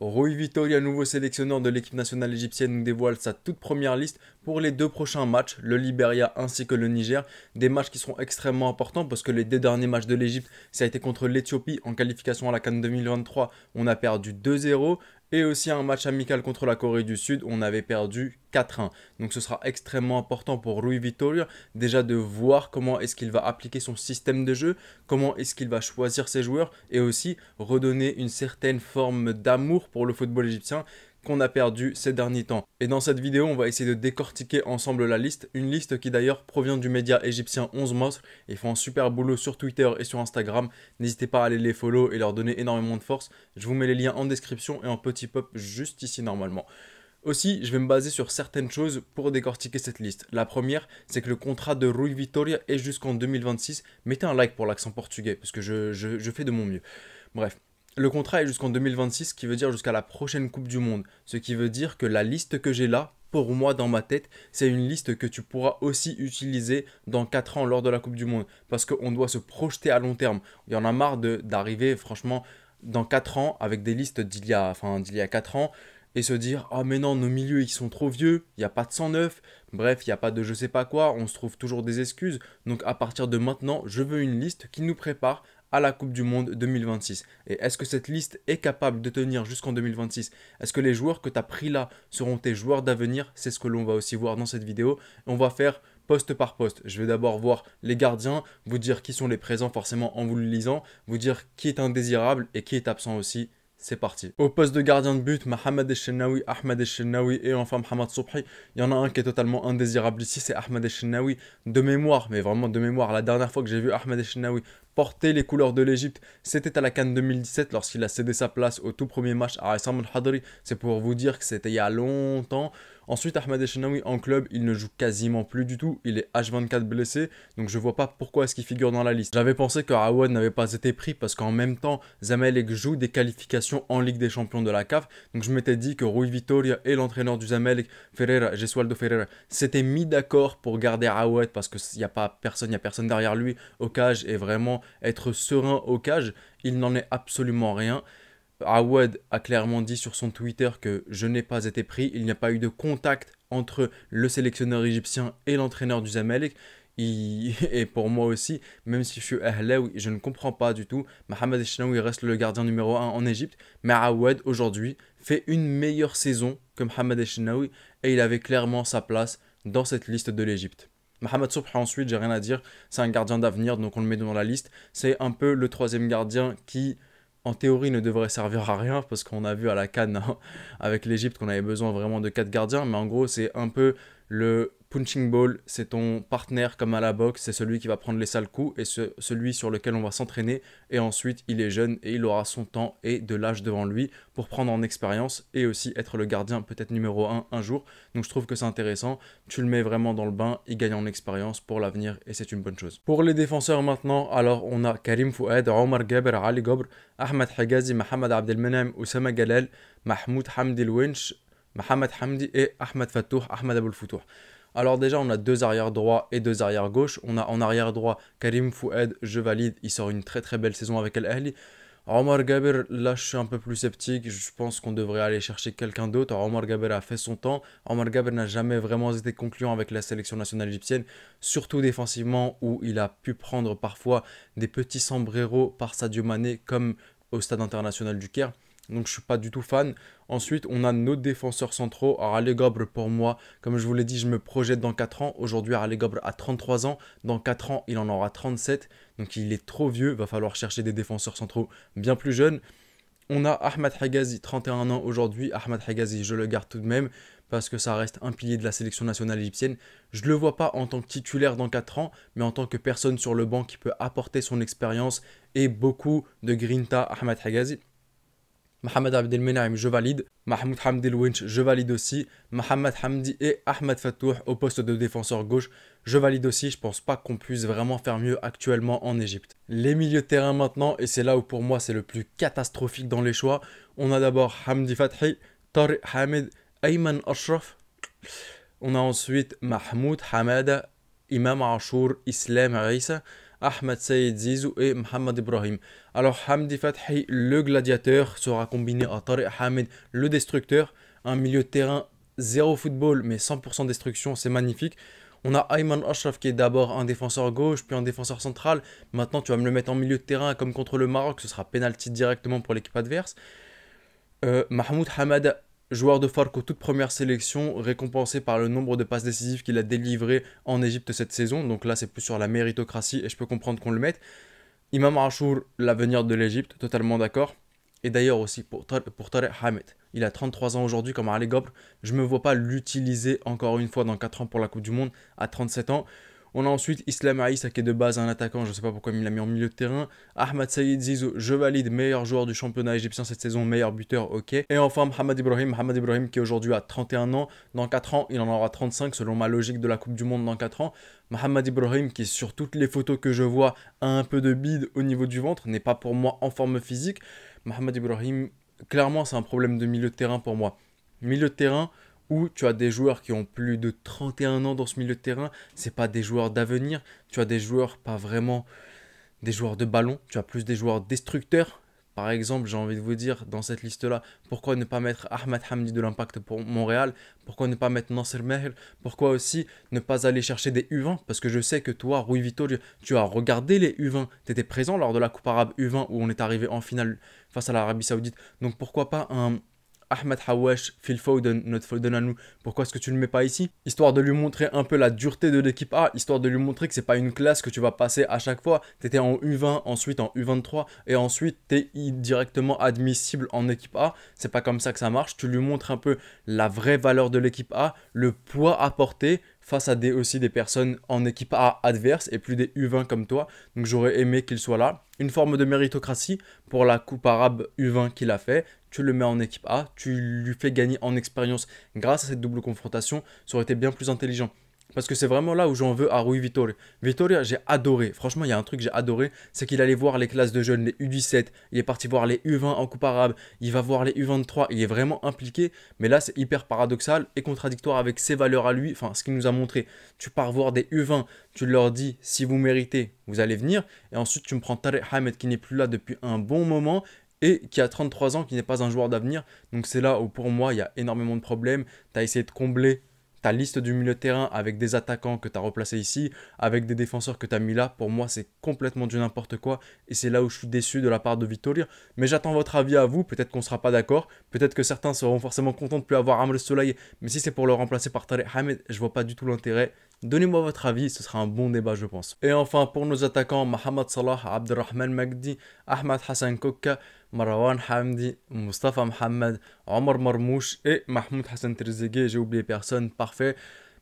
Rui Vittoria, nouveau sélectionneur de l'équipe nationale égyptienne, nous dévoile sa toute première liste pour les deux prochains matchs, le Liberia ainsi que le Niger. Des matchs qui seront extrêmement importants parce que les deux derniers matchs de l'Égypte, ça a été contre l'Éthiopie en qualification à la Cannes 2023, on a perdu 2-0 et aussi un match amical contre la Corée du Sud, on avait perdu 4-1. Donc ce sera extrêmement important pour Rui Vittorio déjà de voir comment est-ce qu'il va appliquer son système de jeu, comment est-ce qu'il va choisir ses joueurs et aussi redonner une certaine forme d'amour pour le football égyptien qu'on a perdu ces derniers temps. Et dans cette vidéo, on va essayer de décortiquer ensemble la liste, une liste qui d'ailleurs provient du média égyptien 11 mos Ils font un super boulot sur Twitter et sur Instagram. N'hésitez pas à aller les follow et leur donner énormément de force. Je vous mets les liens en description et en petit pop juste ici normalement. Aussi, je vais me baser sur certaines choses pour décortiquer cette liste. La première, c'est que le contrat de Rui Vitoria est jusqu'en 2026. Mettez un like pour l'accent portugais, parce que je fais de mon mieux. Bref, le contrat est jusqu'en 2026, ce qui veut dire jusqu'à la prochaine Coupe du Monde. Ce qui veut dire que la liste que j'ai là, pour moi dans ma tête, c'est une liste que tu pourras aussi utiliser dans 4 ans lors de la Coupe du Monde. Parce qu'on doit se projeter à long terme. Il y en a marre d'arriver, franchement, dans 4 ans avec des listes d'il y, a, enfin, a 4 ans et se dire Ah, mais non, nos milieux ils sont trop vieux, il n'y a pas de 109, bref, il n'y a pas de je sais pas quoi, on se trouve toujours des excuses. Donc à partir de maintenant, je veux une liste qui nous prépare à la Coupe du Monde 2026. Et est-ce que cette liste est capable de tenir jusqu'en 2026 Est-ce que les joueurs que tu as pris là seront tes joueurs d'avenir C'est ce que l'on va aussi voir dans cette vidéo. On va faire poste par poste. Je vais d'abord voir les gardiens, vous dire qui sont les présents forcément en vous le lisant, vous dire qui est indésirable et qui est absent aussi c'est parti. Au poste de gardien de but, Mohamed Echenaoui, Ahmed Echenaoui et enfin Mohamed Soubhi. Il y en a un qui est totalement indésirable ici, c'est Ahmed Echenaoui. De mémoire, mais vraiment de mémoire, la dernière fois que j'ai vu Ahmed Echenaoui porter les couleurs de l'Égypte, c'était à la Cannes 2017 lorsqu'il a cédé sa place au tout premier match à Issam al-Hadri. C'est pour vous dire que c'était il y a longtemps. Ensuite, Ahmed Eshnaoui en club, il ne joue quasiment plus du tout. Il est H24 blessé, donc je vois pas pourquoi est-ce qu'il figure dans la liste. J'avais pensé que Awad n'avait pas été pris parce qu'en même temps, Zamalek joue des qualifications en Ligue des Champions de la CAF. Donc je m'étais dit que Rui Vitoria et l'entraîneur du Zamalek, Ferreira, Gesualdo Ferreira, s'étaient mis d'accord pour garder Awad parce qu'il n'y a pas personne, il n'y a personne derrière lui au cage et vraiment être serein au cage. Il n'en est absolument rien. Awad a clairement dit sur son Twitter que je n'ai pas été pris, il n'y a pas eu de contact entre le sélectionneur égyptien et l'entraîneur du Zamalek. Et pour moi aussi, même si je suis Ahlaoui, je ne comprends pas du tout. Mohamed Eshnaoui reste le gardien numéro 1 en Égypte, mais Awad aujourd'hui fait une meilleure saison que Mohamed Eshnaoui et il avait clairement sa place dans cette liste de l'Égypte. Mohamed Soubha ensuite, j'ai rien à dire, c'est un gardien d'avenir, donc on le met dans la liste. C'est un peu le troisième gardien qui en théorie ne devrait servir à rien parce qu'on a vu à la canne hein, avec l'Egypte qu'on avait besoin vraiment de quatre gardiens mais en gros c'est un peu le punching ball, c'est ton partenaire comme à la boxe, c'est celui qui va prendre les sales coups et celui sur lequel on va s'entraîner. Et ensuite, il est jeune et il aura son temps et de l'âge devant lui pour prendre en expérience et aussi être le gardien peut-être numéro 1 un jour. Donc je trouve que c'est intéressant. Tu le mets vraiment dans le bain, il gagne en expérience pour l'avenir et c'est une bonne chose. Pour les défenseurs maintenant, alors on a Karim Fouad, Omar Gaber, Ali Gobr, Ahmed Hagazi, Mohamed Abdelmenem, Oussama Galel, Mahmoud Hamdil Mohamed Hamdi et Ahmed Fattouh, Ahmed Aboul Fattouh. Alors déjà, on a deux arrières droits et deux arrières gauche. On a en arrière droit Karim Foued, je valide, il sort une très très belle saison avec El Ahli. Omar Gaber, là je suis un peu plus sceptique, je pense qu'on devrait aller chercher quelqu'un d'autre. Omar Gaber a fait son temps, Omar Gaber n'a jamais vraiment été concluant avec la sélection nationale égyptienne, surtout défensivement où il a pu prendre parfois des petits sombreros par Sadio Mané comme au stade international du Caire donc je suis pas du tout fan. Ensuite, on a nos défenseurs centraux. Alors les pour moi, comme je vous l'ai dit, je me projette dans 4 ans. Aujourd'hui, Allé a 33 ans. Dans 4 ans, il en aura 37. Donc il est trop vieux. Va falloir chercher des défenseurs centraux bien plus jeunes. On a Ahmad Hagazi, 31 ans aujourd'hui. Ahmad Hagazi, je le garde tout de même parce que ça reste un pilier de la sélection nationale égyptienne. Je ne le vois pas en tant que titulaire dans 4 ans, mais en tant que personne sur le banc qui peut apporter son expérience et beaucoup de grinta Ahmad Hagazi. Mohamed Abdelmenaim, je valide. Mahmoud Hamdi Winch, je valide aussi. Mohamed Hamdi et Ahmed Fatouh au poste de défenseur gauche, je valide aussi. Je pense pas qu'on puisse vraiment faire mieux actuellement en Égypte. Les milieux de terrain maintenant, et c'est là où pour moi c'est le plus catastrophique dans les choix. On a d'abord Hamdi Fathi, Tariq Hamid, Ayman Ashraf. On a ensuite Mahmoud Hamada, Imam Ashour, Islam Aïssa. Ahmed Saïd Zizou et Mohamed Ibrahim. Alors Hamdi Fathi, le gladiateur, sera combiné à Tariq Hamid, le destructeur. Un milieu de terrain zéro football mais 100% destruction, c'est magnifique. On a Ayman Ashraf qui est d'abord un défenseur gauche, puis un défenseur central. Maintenant, tu vas me le mettre en milieu de terrain comme contre le Maroc, ce sera penalty directement pour l'équipe adverse. Euh, Mahmoud Hamad joueur de aux toute première sélection, récompensé par le nombre de passes décisives qu'il a délivrées en Égypte cette saison. Donc là, c'est plus sur la méritocratie et je peux comprendre qu'on le mette. Imam Achour, l'avenir de l'Égypte, totalement d'accord. Et d'ailleurs aussi pour, pour Tarek Hamed. Il a 33 ans aujourd'hui comme Ali Gobr. Je ne me vois pas l'utiliser encore une fois dans 4 ans pour la Coupe du Monde à 37 ans. On a ensuite Islam Aïssa qui est de base un attaquant, je ne sais pas pourquoi il l'a mis en milieu de terrain. Ahmad Saïd Zizou, je valide, meilleur joueur du championnat égyptien cette saison, meilleur buteur, ok. Et enfin Mohamed Ibrahim, Mohamed Ibrahim qui aujourd'hui a 31 ans, dans 4 ans il en aura 35 selon ma logique de la Coupe du Monde dans 4 ans. Mohamed Ibrahim qui sur toutes les photos que je vois a un peu de bide au niveau du ventre, n'est pas pour moi en forme physique. Mohamed Ibrahim, clairement c'est un problème de milieu de terrain pour moi. Milieu de terrain, où tu as des joueurs qui ont plus de 31 ans dans ce milieu de terrain, c'est pas des joueurs d'avenir, tu as des joueurs pas vraiment des joueurs de ballon, tu as plus des joueurs destructeurs. Par exemple, j'ai envie de vous dire dans cette liste-là, pourquoi ne pas mettre Ahmed Hamdi de l'Impact pour Montréal Pourquoi ne pas mettre Nasser Mehl Pourquoi aussi ne pas aller chercher des U20 Parce que je sais que toi, Rui Vito, tu as regardé les U20. Tu étais présent lors de la Coupe arabe U20 où on est arrivé en finale face à l'Arabie Saoudite. Donc pourquoi pas un, Ahmed Hawash, Phil Foden, notre Foden à pourquoi est-ce que tu le mets pas ici Histoire de lui montrer un peu la dureté de l'équipe A, histoire de lui montrer que c'est pas une classe que tu vas passer à chaque fois. Tu étais en U20, ensuite en U23, et ensuite es directement admissible en équipe A. C'est pas comme ça que ça marche. Tu lui montres un peu la vraie valeur de l'équipe A, le poids apporté, face à des, aussi des personnes en équipe A adverse et plus des U20 comme toi. Donc j'aurais aimé qu'il soit là. Une forme de méritocratie pour la Coupe arabe U20 qu'il a fait. Tu le mets en équipe A, tu lui fais gagner en expérience grâce à cette double confrontation. Ça aurait été bien plus intelligent. Parce que c'est vraiment là où j'en veux à Rui Vittoria. Vittoria, j'ai adoré. Franchement, il y a un truc que j'ai adoré, c'est qu'il allait voir les classes de jeunes, les U17, il est parti voir les U20 en Coupe arabe, il va voir les U23, il est vraiment impliqué. Mais là, c'est hyper paradoxal et contradictoire avec ses valeurs à lui, enfin, ce qu'il nous a montré. Tu pars voir des U20, tu leur dis, si vous méritez, vous allez venir. Et ensuite, tu me prends Tarek Hamed qui n'est plus là depuis un bon moment et qui a 33 ans, qui n'est pas un joueur d'avenir. Donc c'est là où pour moi, il y a énormément de problèmes. Tu as essayé de combler ta liste du milieu de terrain avec des attaquants que tu as replacés ici, avec des défenseurs que tu as mis là, pour moi c'est complètement du n'importe quoi et c'est là où je suis déçu de la part de Vittoria. Mais j'attends votre avis à vous, peut-être qu'on ne sera pas d'accord, peut-être que certains seront forcément contents de plus avoir Amr Soleil, mais si c'est pour le remplacer par Tarek Hamed, je vois pas du tout l'intérêt. Donnez-moi votre avis, ce sera un bon débat je pense. Et enfin pour nos attaquants, Mohamed Salah, Abdelrahman Magdi, Ahmad Hassan Kokka, Marawan Hamdi, Mustafa Mohamed, Omar Marmouche, et Mahmoud Hassan Trezeguet j'ai oublié personne parfait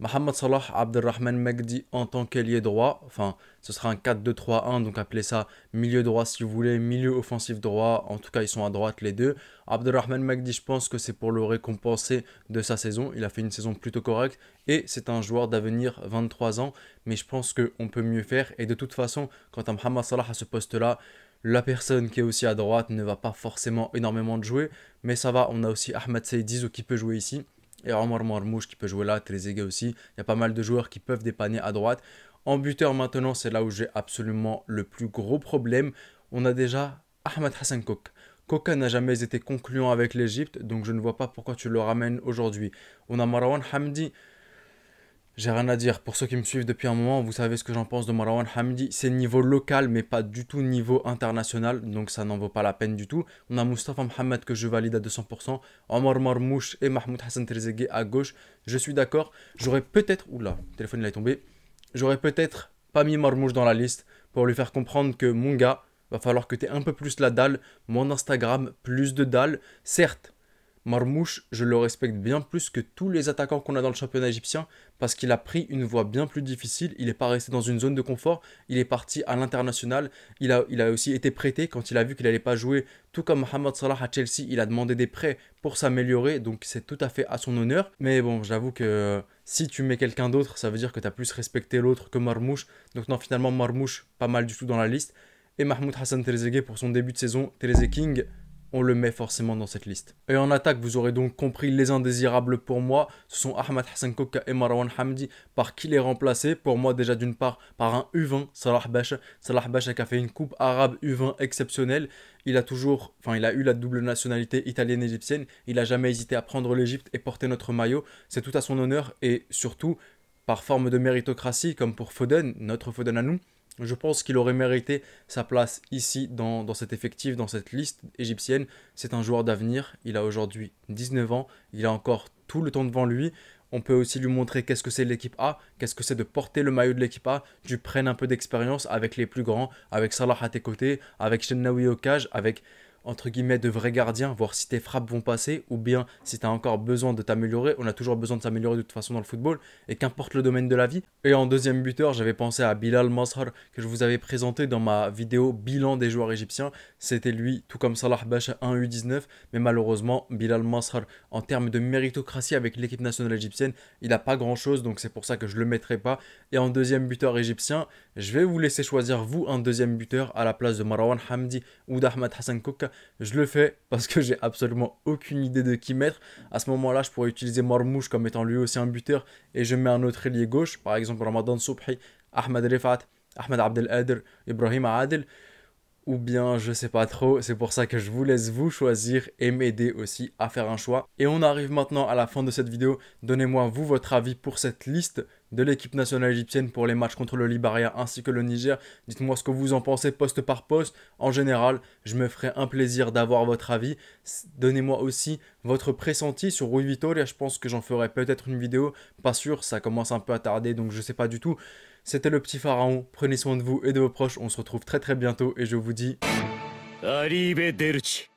Mohamed Salah Abdelrahman Magdi en tant qu'ailier droit enfin ce sera un 4-2-3-1 donc appelez ça milieu droit si vous voulez milieu offensif droit en tout cas ils sont à droite les deux Abdelrahman Magdi je pense que c'est pour le récompenser de sa saison il a fait une saison plutôt correcte et c'est un joueur d'avenir 23 ans mais je pense qu'on peut mieux faire et de toute façon quand à Mohamed Salah à ce poste là la personne qui est aussi à droite ne va pas forcément énormément de jouer, mais ça va, on a aussi Ahmed Seydizou qui peut jouer ici, et Omar Marmouche qui peut jouer là, Trezeguet aussi, il y a pas mal de joueurs qui peuvent dépanner à droite. En buteur maintenant, c'est là où j'ai absolument le plus gros problème, on a déjà Ahmed Hassan Kouk. Koka n'a jamais été concluant avec l'Egypte, donc je ne vois pas pourquoi tu le ramènes aujourd'hui. On a Marwan Hamdi, j'ai rien à dire. Pour ceux qui me suivent depuis un moment, vous savez ce que j'en pense de Marwan Hamdi. C'est niveau local, mais pas du tout niveau international. Donc ça n'en vaut pas la peine du tout. On a Mustafa Mohamed que je valide à 200%. Omar Marmouche et Mahmoud Hassan Terzegui à gauche. Je suis d'accord. J'aurais peut-être. Oula, le téléphone il est tombé. J'aurais peut-être pas mis Marmouche dans la liste pour lui faire comprendre que mon gars, va falloir que tu aies un peu plus la dalle. Mon Instagram, plus de dalle. Certes, Marmouche, je le respecte bien plus que tous les attaquants qu'on a dans le championnat égyptien parce qu'il a pris une voie bien plus difficile. Il n'est pas resté dans une zone de confort, il est parti à l'international. Il a, il a aussi été prêté quand il a vu qu'il n'allait pas jouer. Tout comme Mohamed Salah à Chelsea, il a demandé des prêts pour s'améliorer, donc c'est tout à fait à son honneur. Mais bon, j'avoue que si tu mets quelqu'un d'autre, ça veut dire que tu as plus respecté l'autre que Marmouche. Donc non, finalement, Marmouche, pas mal du tout dans la liste. Et Mahmoud Hassan Trezeguet pour son début de saison, Trezeguet King on le met forcément dans cette liste. Et en attaque, vous aurez donc compris les indésirables pour moi, ce sont Ahmed Hassan Koka et Marwan Hamdi, par qui les remplacer Pour moi déjà d'une part par un U20, Salah Bacha. Salah Bacha qui a fait une coupe arabe U20 exceptionnelle, il a toujours, enfin il a eu la double nationalité italienne-égyptienne, il n'a jamais hésité à prendre l'Égypte et porter notre maillot, c'est tout à son honneur et surtout par forme de méritocratie comme pour Foden, notre Foden à nous, je pense qu'il aurait mérité sa place ici dans, dans, cet effectif, dans cette liste égyptienne. C'est un joueur d'avenir. Il a aujourd'hui 19 ans. Il a encore tout le temps devant lui. On peut aussi lui montrer qu'est-ce que c'est l'équipe A, qu'est-ce que c'est de porter le maillot de l'équipe A. Tu prennes un peu d'expérience avec les plus grands, avec Salah à tes côtés, avec Shenawi au avec entre guillemets de vrais gardiens, voir si tes frappes vont passer ou bien si tu as encore besoin de t'améliorer. On a toujours besoin de s'améliorer de toute façon dans le football et qu'importe le domaine de la vie. Et en deuxième buteur, j'avais pensé à Bilal Mazhar que je vous avais présenté dans ma vidéo bilan des joueurs égyptiens. C'était lui, tout comme Salah Bash 1 U19, mais malheureusement, Bilal Mazhar en termes de méritocratie avec l'équipe nationale égyptienne, il n'a pas grand chose donc c'est pour ça que je le mettrai pas. Et en deuxième buteur égyptien, je vais vous laisser choisir vous un deuxième buteur à la place de Marwan Hamdi ou d'Ahmed Hassan Kouk je le fais parce que j'ai absolument aucune idée de qui mettre. À ce moment-là, je pourrais utiliser Marmouche comme étant lui aussi un buteur et je mets un autre ailier gauche, par exemple Ramadan Soubhi, Ahmed Refat, Ahmed Abdel Adr, Ibrahim Adel ou bien je sais pas trop, c'est pour ça que je vous laisse vous choisir et m'aider aussi à faire un choix. Et on arrive maintenant à la fin de cette vidéo, donnez-moi vous votre avis pour cette liste de l'équipe nationale égyptienne pour les matchs contre le Libéria ainsi que le Niger. Dites-moi ce que vous en pensez poste par poste. En général, je me ferai un plaisir d'avoir votre avis. Donnez-moi aussi votre pressenti sur Rui Et Je pense que j'en ferai peut-être une vidéo. Pas sûr, ça commence un peu à tarder donc je sais pas du tout. C'était le petit pharaon, prenez soin de vous et de vos proches, on se retrouve très très bientôt et je vous dis... Arrivederci